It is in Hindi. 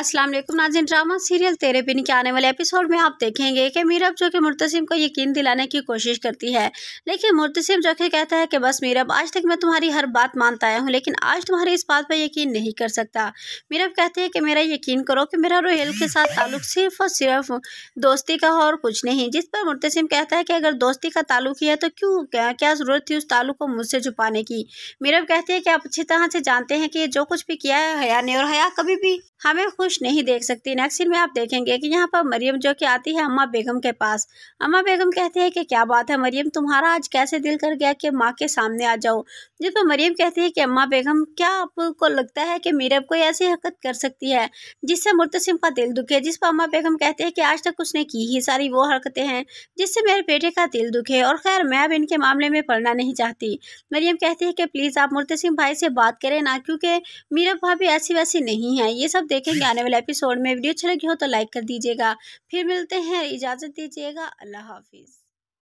अस्सलाम वालेकुम नाजिन ड्रामा सीरियल तेरे बिन के आने वाले एपिसोड में आप देखेंगे कि मीरब जो कि मुर्तसिम को यकीन दिलाने की कोशिश करती है लेकिन मुर्तसिम जो कि कहता है कि बस मीरब आज तक मैं तुम्हारी हर बात मानता आया हूँ लेकिन आज तुम्हारी इस बात पर यकीन नहीं कर सकता मीरब कहते हैं कि मेरा यकीन करो कि मेरा रोहेल के साथ ताल्लुक सिर्फ और सिर्फ दोस्ती का हो और कुछ नहीं जिस पर मुर्तसिम कहता है कि अगर दोस्ती का ताल्लुक ही है तो क्यों क्या, क्या ज़रूरत थी उस ताल्लुक को मुझसे छुपाने की मीरब कहते हैं कि आप अच्छी तरह से जानते हैं कि जो कुछ भी किया है हया ने और हया कभी भी हमें खुश नहीं देख सकती नेक्स्ट सीन में आप देखेंगे कि यहाँ पर मरियम जो कि आती है अम्मा बेगम के पास अम्मा बेगम कहती है कि क्या बात है मरियम तुम्हारा आज कैसे दिल कर गया कि माँ के सामने आ जाओ जिस पर मरियम कहती है कि अम्मा बेगम क्या आपको लगता है कि मीरब कोई ऐसी हरकत कर सकती है जिससे मुर्तसिम का दिल दुखे जिस पर अम्मा बेगम कहते हैं कि आज तक उसने की ही सारी वो हरकतें हैं जिससे मेरे बेटे का दिल दुखे और खैर मैं अब इनके मामले में पढ़ना नहीं चाहती मरियम कहती है कि प्लीज़ आप मुर्तसिम भाई से बात करें ना क्योंकि मीरब भाभी ऐसी वैसी नहीं है ये सब देखेंगे आने वाले एपिसोड में वीडियो अच्छा लगी हो तो लाइक कर दीजिएगा फिर मिलते हैं इजाज़त दीजिएगा अल्लाह हाफिज़